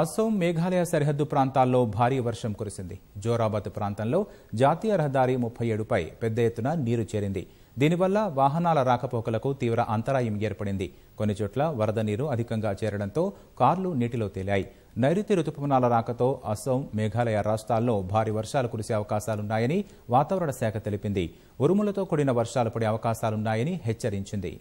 అసోం మేఘాలయ సరిహద్దు ప్రాంతాల్లో భారీ వర్షం కురిసింది జోరాబాద్ ప్రాంతంలో జాతీయ రహదారి ముప్పై ఏడుపై పెద్ద ఎత్తున నీరు చేరింది దీనివల్ల వాహనాల రాకపోకలకు తీవ్ర అంతరాయం ఏర్పడింది కొన్ని చోట్ల వరద నీరు అధికంగా చేరడంతో కార్లు నీటిలో తేలాయి నైరుతి రుతుపవనాల రాకతో అసోం మేఘాలయ రాష్ట్రాల్లో భారీ వర్షాలు కురిసే అవకాశాలున్నాయని వాతావరణ శాఖ తెలిపింది ఉరుములతో కూడిన వర్షాలు పడే అవకాశాలున్నాయని హెచ్చరించింది